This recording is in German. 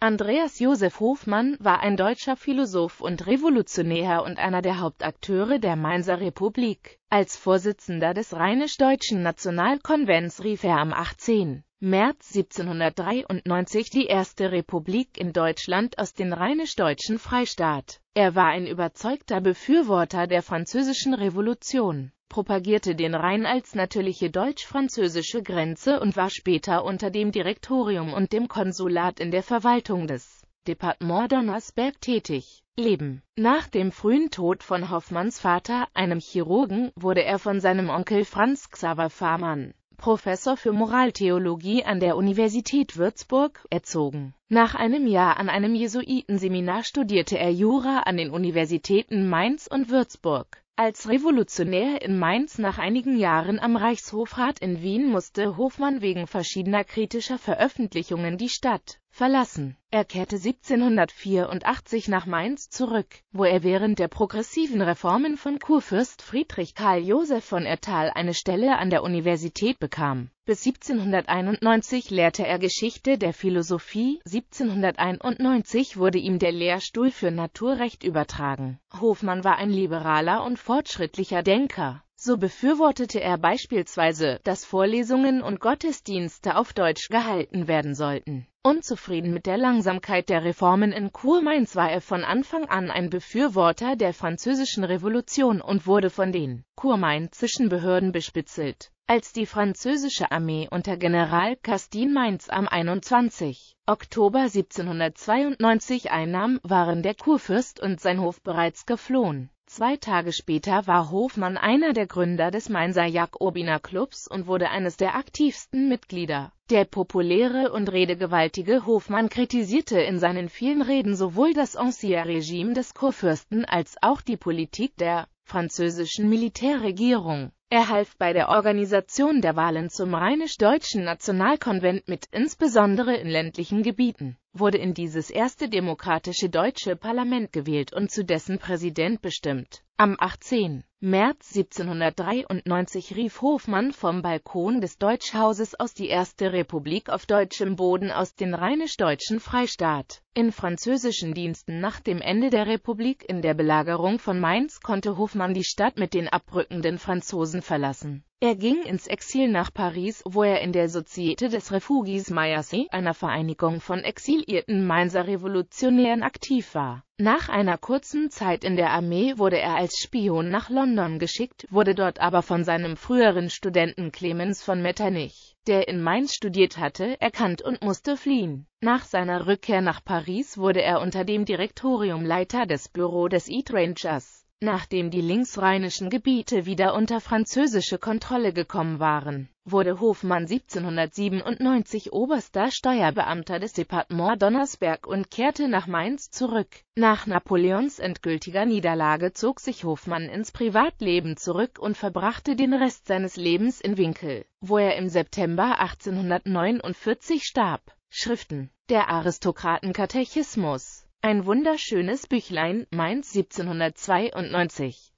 Andreas Josef Hofmann war ein deutscher Philosoph und Revolutionär und einer der Hauptakteure der Mainzer Republik. Als Vorsitzender des Rheinisch-Deutschen Nationalkonvents rief er am 18. März 1793 die erste Republik in Deutschland aus dem rheinisch-deutschen Freistaat. Er war ein überzeugter Befürworter der französischen Revolution propagierte den Rhein als natürliche deutsch-französische Grenze und war später unter dem Direktorium und dem Konsulat in der Verwaltung des Departement Donnersberg tätig. Leben Nach dem frühen Tod von Hoffmanns Vater, einem Chirurgen, wurde er von seinem Onkel Franz Xaver Fahrmann, Professor für Moraltheologie an der Universität Würzburg, erzogen. Nach einem Jahr an einem Jesuitenseminar studierte er Jura an den Universitäten Mainz und Würzburg. Als Revolutionär in Mainz nach einigen Jahren am Reichshofrat in Wien musste Hofmann wegen verschiedener kritischer Veröffentlichungen die Stadt verlassen. Er kehrte 1784 nach Mainz zurück, wo er während der progressiven Reformen von Kurfürst Friedrich Karl Joseph von Ertal eine Stelle an der Universität bekam bis 1791 lehrte er Geschichte der Philosophie, 1791 wurde ihm der Lehrstuhl für Naturrecht übertragen. Hofmann war ein liberaler und fortschrittlicher Denker. So befürwortete er beispielsweise, dass Vorlesungen und Gottesdienste auf Deutsch gehalten werden sollten. Unzufrieden mit der Langsamkeit der Reformen in Kurmainz war er von Anfang an ein Befürworter der französischen Revolution und wurde von den kurmainzischen Behörden bespitzelt als die französische Armee unter General Castin Mainz am 21. Oktober 1792 einnahm, waren der Kurfürst und sein Hof bereits geflohen. Zwei Tage später war Hofmann einer der Gründer des Mainzer Jakobiner Clubs und wurde eines der aktivsten Mitglieder. Der populäre und redegewaltige Hofmann kritisierte in seinen vielen Reden sowohl das Ancien-Regime des Kurfürsten als auch die Politik der französischen Militärregierung. Er half bei der Organisation der Wahlen zum Rheinisch-Deutschen Nationalkonvent mit, insbesondere in ländlichen Gebieten, wurde in dieses erste demokratische deutsche Parlament gewählt und zu dessen Präsident bestimmt. Am 18. März 1793 rief Hofmann vom Balkon des Deutschhauses aus die Erste Republik auf deutschem Boden aus den rheinisch-deutschen Freistaat. In französischen Diensten nach dem Ende der Republik in der Belagerung von Mainz konnte Hofmann die Stadt mit den abrückenden Franzosen verlassen er ging ins Exil nach Paris, wo er in der Societe des Refugis Mayassé, einer Vereinigung von exilierten Mainzer Revolutionären, aktiv war. Nach einer kurzen Zeit in der Armee wurde er als Spion nach London geschickt, wurde dort aber von seinem früheren Studenten Clemens von Metternich, der in Mainz studiert hatte, erkannt und musste fliehen. Nach seiner Rückkehr nach Paris wurde er unter dem Direktorium Leiter des Büro des Eat Rangers Nachdem die linksrheinischen Gebiete wieder unter französische Kontrolle gekommen waren, wurde Hofmann 1797 oberster Steuerbeamter des Departement Donnersberg und kehrte nach Mainz zurück. Nach Napoleons endgültiger Niederlage zog sich Hofmann ins Privatleben zurück und verbrachte den Rest seines Lebens in Winkel, wo er im September 1849 starb. Schriften Der Aristokratenkatechismus ein wunderschönes Büchlein, Mainz 1792.